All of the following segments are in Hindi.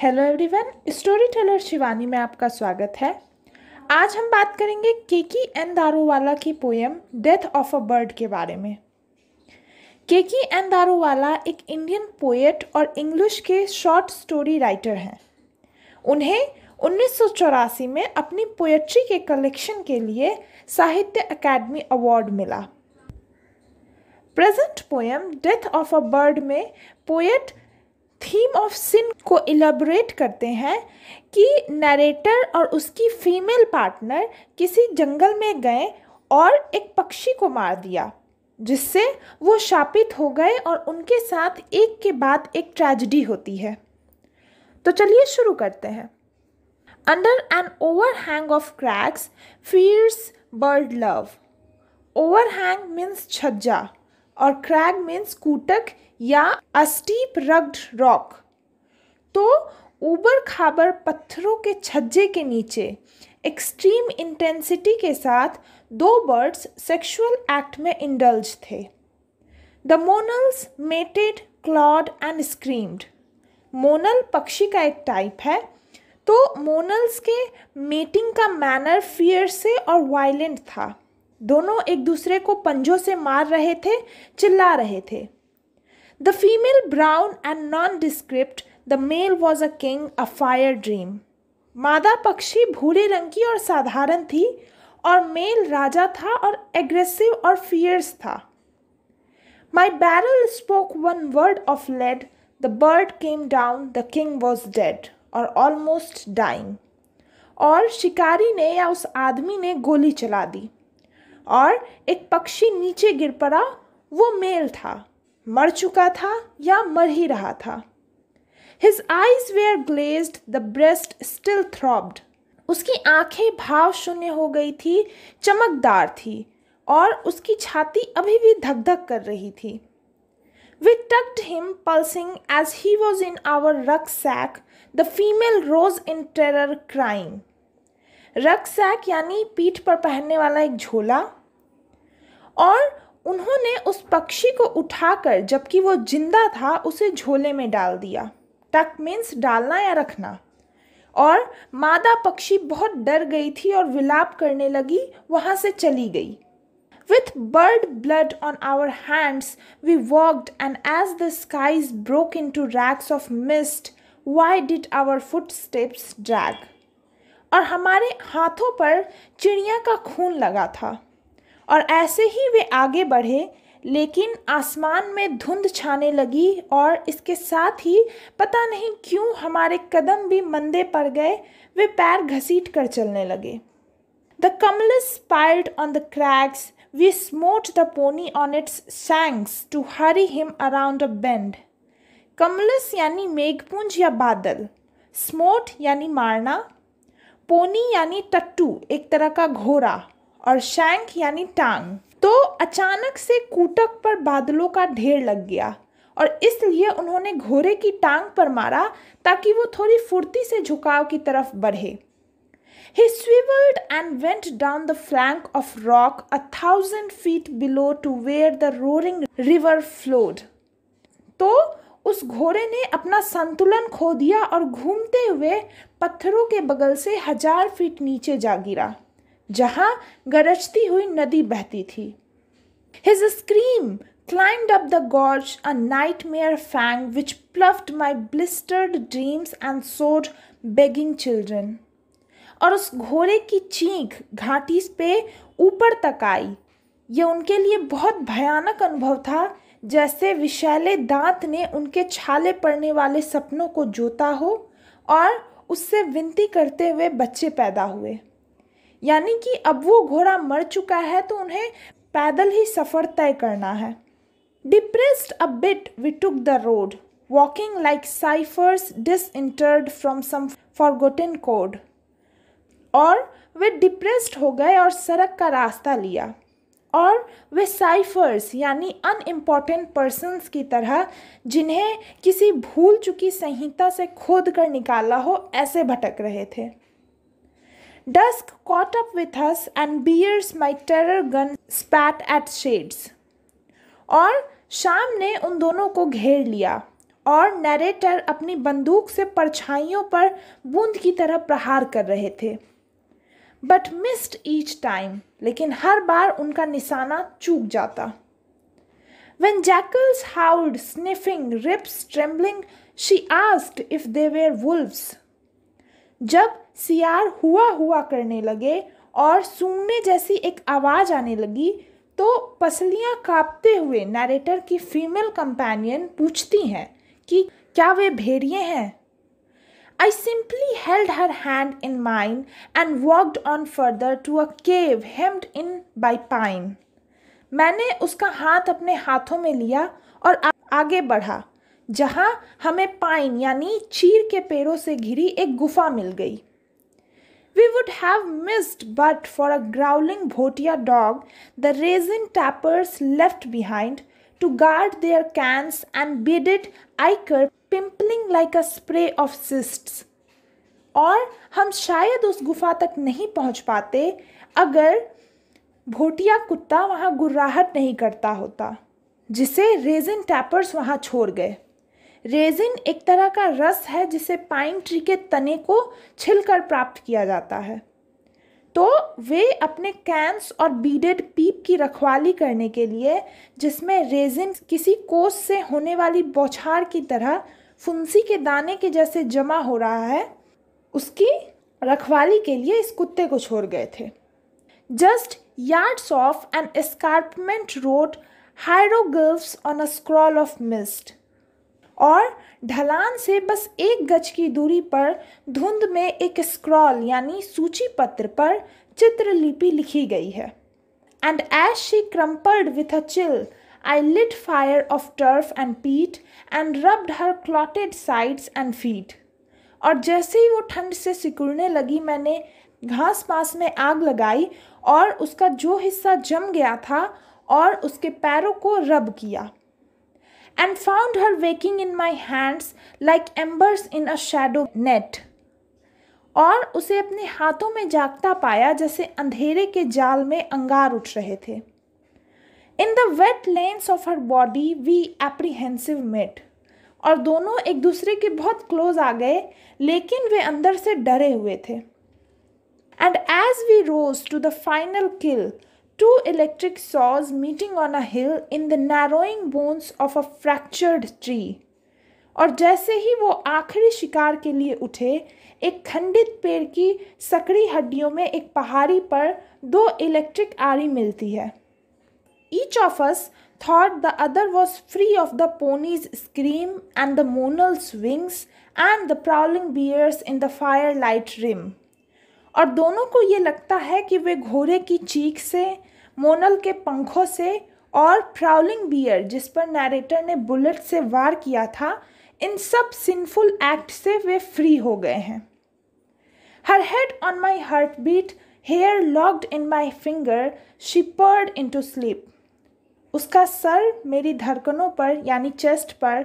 Hello everyone story teller Shivani में आपका स्वागत है आज हम बात करेंगे केकी एन दारोवाला की poem death of a bird के बारे में केकी एन दारोवाला एक इंडियन पोएट और इंग्लिश के शॉर्ट स्टोरी राइटर हैं उन्हें उन्नीस में अपनी पोएट्री के कलेक्शन के लिए साहित्य अकेडमी अवार्ड मिला present poem death of a bird में पोएट थीम ऑफ सिन को इलेबोरेट करते हैं कि नरेटर और उसकी फीमेल पार्टनर किसी जंगल में गए और एक पक्षी को मार दिया जिससे वो शापित हो गए और उनके साथ एक के बाद एक ट्रेजिडी होती है तो चलिए शुरू करते हैं under an hang of crags fierce bird love overhang means छज्जा और क्रैग मीन्स कूटक या अस्टीप रग्ड रॉक तो ऊबर खाबर पत्थरों के छज्जे के नीचे एक्सट्रीम इंटेंसिटी के साथ दो बर्ड्स सेक्सुअल एक्ट में इंडल्ज थे the monals mated clawed and screamed monal पक्षी का एक टाइप है तो मोनल्स के मेटिंग का मैनर फियर से और वायलेंट था दोनों एक दूसरे को पंजों से मार रहे थे चिल्ला रहे थे The female brown and nondescript, the male was a king, a fire dream. मादा पक्षी भूरे रंग की और साधारण थी और मेल राजा था और एग्रेसिव और फियर्स था my barrel spoke one word of lead the bird came down the king was dead और ऑलमोस्ट डाइंग और शिकारी ने या उस आदमी ने गोली चला दी और एक पक्षी नीचे गिर पड़ा वो मेल था मर चुका था या मर ही रहा था his eyes were glazed the breast still throbbed उसकी आंखें भाव शून्य हो गई थी चमकदार थी और उसकी छाती अभी भी धक धक कर रही थी tucked him pulsing as he was in our rucksack the female rose in terror crime rucksack यानी पीठ पर पहनने वाला एक झोला और उन्होंने उस पक्षी को उठाकर जबकि वो जिंदा था उसे झोले में डाल दिया टक मीन्स डालना या रखना और मादा पक्षी बहुत डर गई थी और विलाप करने लगी वहाँ से चली गई with bird blood on our hands we walked and as the skies broke into racks of mist why did our footsteps drag और हमारे हाथों पर चिड़िया का खून लगा था और ऐसे ही वे आगे बढ़े लेकिन आसमान में धुंध छाने लगी और इसके साथ ही पता नहीं क्यों हमारे कदम भी मंदे पड़ गए वे पैर घसीट कर चलने लगे the cumulus piled on the crags we smote the pony on its shanks to hurry him around a bend cumulus यानी मेघपुंज या बादल स्मोट यानी मारना पोनी यानी टट्टू एक तरह का घोड़ा और शैंक यानी टांग तो अचानक से कूटक पर बादलों का ढेर लग गया और इसलिए उन्होंने घोड़े की टांग पर मारा ताकि वो थोड़ी फुर्ती से झुकाव की तरफ बढ़े He swiveled and went down the flank of rock a thousand feet below to where the roaring river flowed. तो उस घोड़े ने अपना संतुलन खो दिया और घूमते हुए पत्थरों के बगल से हजार फीट नीचे जा गिरा जहां गरजती हुई नदी बहती थी his scream scream up the gorge a nightmare fang which plucked my blistered dreams and sowed begging children और उस घोड़े की चीख घाटी पे ऊपर तक आई ये उनके लिए बहुत भयानक अनुभव था जैसे विशाले दांत ने उनके छाले पड़ने वाले सपनों को जोता हो और उससे विनती करते हुए बच्चे पैदा हुए यानी कि अब वो घोड़ा मर चुका है तो उन्हें पैदल ही सफ़र तय करना है depressed a bit we took the road walking like ciphers disinterred from some forgotten code और वे डिप्रेस्ड हो गए और सड़क का रास्ता लिया और वे साइफर्स यानी अनइम्पॉर्टेंट पर्सनस की तरह जिन्हें किसी भूल चुकी संहिता से खोद कर निकाला हो ऐसे भटक रहे थे Dusk caught up with us and bears my terror gun spat at shades. और शाम ने उन दोनों को घेर लिया और नरेटर अपनी बंदूक से परछाइयों पर बूंद की तरह प्रहार कर रहे थे बट मिस्ड ईच टाइम लेकिन हर बार उनका निशाना चूक जाता when jackals howled sniffing rips trembling she asked if they were wolves जब सियार हुआ हुआ करने लगे और सूंघने जैसी एक आवाज़ आने लगी तो पसलियाँ कांपते हुए नरेटर की फीमेल कंपेनियन पूछती हैं कि क्या वे भेड़िए हैं I simply held her hand in mine and walked on further to a cave hemmed in by pine. मैंने उसका हाथ अपने हाथों में लिया और आगे बढ़ा जहाँ हमें पाइन यानी चीर के पेड़ों से घिरी एक गुफा मिल गई we would have missed but for a growling Bhotia dog, the raisin tappers left behind to guard their cans and beaded ichor pimpling like a spray of cysts और हम शायद उस गुफा तक नहीं पहुंच पाते अगर भोटिया कुत्ता वहाँ गुर्राहट नहीं करता होता जिसे रेजिन टैपर्स वहाँ छोड़ गए रेजिन एक तरह का रस है जिसे पाइन ट्री के तने को छिलकर प्राप्त किया जाता है तो वे अपने कैंस और बीडेड पीप की रखवाली करने के लिए जिसमें रेजिन किसी कोस से होने वाली बौछार की तरह फुंसी के दाने के जैसे जमा हो रहा है उसकी रखवाली के लिए इस कुत्ते को छोड़ गए थे just yards of an escarpment road hieroglyphs on a scroll of mist और ढलान से बस एक गज की दूरी पर धुंध में एक स्क्रॉल यानी सूची पत्र पर चित्रलिपि लिखी गई है and as she crumpled with a chill I lit fire of turf and peat and rubbed her clotted sides and feet और जैसे ही वो ठंड से सिकुड़ने लगी मैंने घास पास में आग लगाई और उसका जो हिस्सा जम गया था और उसके पैरों को रब किया and found her waking in my hands like embers in a shadow net. और उसे अपने हाथों में जागता पाया जैसे अंधेरे के जाल में अंगार उठ रहे थे in the wet lens of her body we apprehensive met और दोनों एक दूसरे के बहुत क्लोज आ गए लेकिन वे अंदर से डरे हुए थे and as we rose to the final kill two electric saws meeting on a hill in the narrowing bones of a fractured tree और जैसे ही वो आखिरी शिकार के लिए उठे एक खंडित पेड़ की सकड़ी हड्डियों में एक पहाड़ी पर दो इलेक्ट्रिक आरी मिलती है each of us thought the other was free of the ponies scream and the monals wings and the prowling bears in the fire light rim और दोनों को ये लगता है कि वे घोड़े की चीख से मोनल के पंखों से और प्राउलिंग बियर जिस पर नरेटर ने बुलेट से वार किया था इन सब सिंफुल एक्ट से वे फ्री हो गए हैं her head on my heart beat hair locked in my finger shepherd into sleep उसका सर मेरी धड़कनों पर यानी चेस्ट पर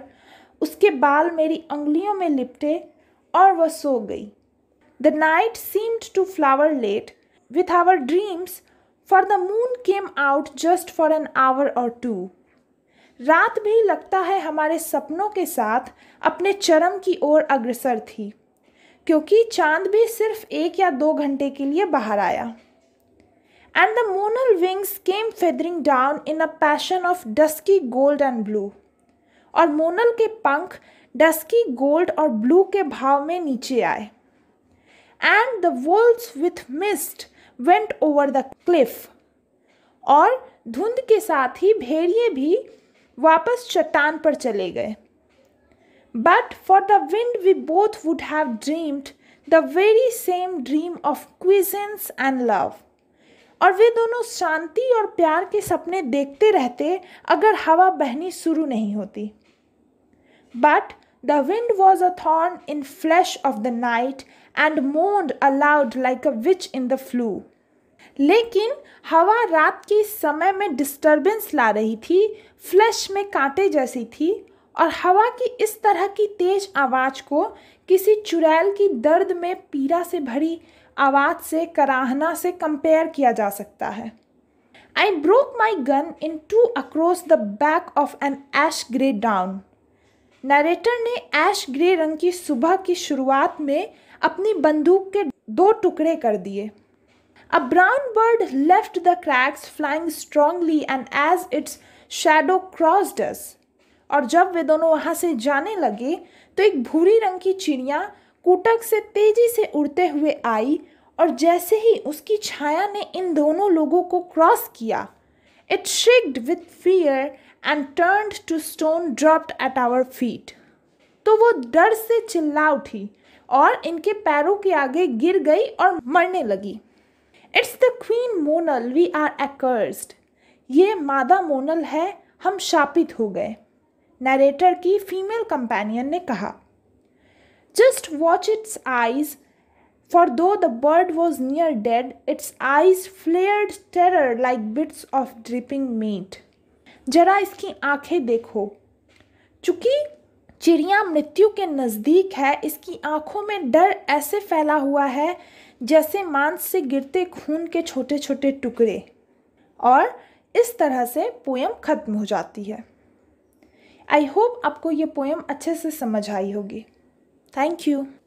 उसके बाल मेरी उंगलियों में लिपटे और वह सो गई The night seemed to flower late with our dreams, for the moon came out just for an hour or two. रात भी लगता है हमारे सपनों के साथ अपने चरम की ओर अग्रसर थी क्योंकि चांद भी सिर्फ एक या दो घंटे के लिए बाहर आया and the monal wings came feathering down in a passion of dusky gold and blue और मोनल के पंख डस्की गोल्ड और ब्लू के भाव में नीचे आए and the wolves with mist went over the cliff. और धुंध के साथ ही भेड़िए भी वापस चट्टान पर चले गए but for the wind we both would have dreamed the very same dream of quiescence and love और वे दोनों शांति और प्यार के सपने देखते रहते अगर हवा बहनी शुरू नहीं होती but The wind was a thorn in flesh of the night and moaned aloud like a witch in the flu. लेकिन हवा रात के समय में डिस्टरबेंस ला रही थी फ्लैश में कांटे जैसी थी और हवा की इस तरह की तेज आवाज़ को किसी चुड़ैल की दर्द में पीड़ा से भरी आवाज़ से कराहना से कंपेयर किया जा सकता है I broke my gun in two across the back of an ash grey down narrator ने ऐश ग्रे रंग की सुबह की शुरुआत में अपनी बंदूक के दो टुकड़े कर दिए a brown bird left the cracks flying strongly and as its shadow crossed और जब वे दोनों वहां से जाने लगे तो एक भूरी रंग की चिड़िया कुटक से तेजी से उड़ते हुए आई और जैसे ही उसकी छाया ने इन दोनों लोगों को क्रॉस किया it shrieked with fear and turn to stone dropped at our feet तो वो डर से चिल्ला उठी और इनके पैरों के आगे गिर गई और मरने लगी it's the queen monal we are accursed ये मादा मोनल है हम शापित हो गए नरेटर की फीमेल कंपेनियन ने कहा just watch its eyes for though the bird was near dead its eyes flared terror like bits of dripping meat जरा इसकी आंखें देखो चूँकि चिड़िया मृत्यु के नज़दीक है इसकी आंखों में डर ऐसे फैला हुआ है जैसे मांस से गिरते खून के छोटे छोटे टुकड़े और इस तरह से पोएम ख़त्म हो जाती है आई होप आपको ये पोएम अच्छे से समझ आई होगी थैंक यू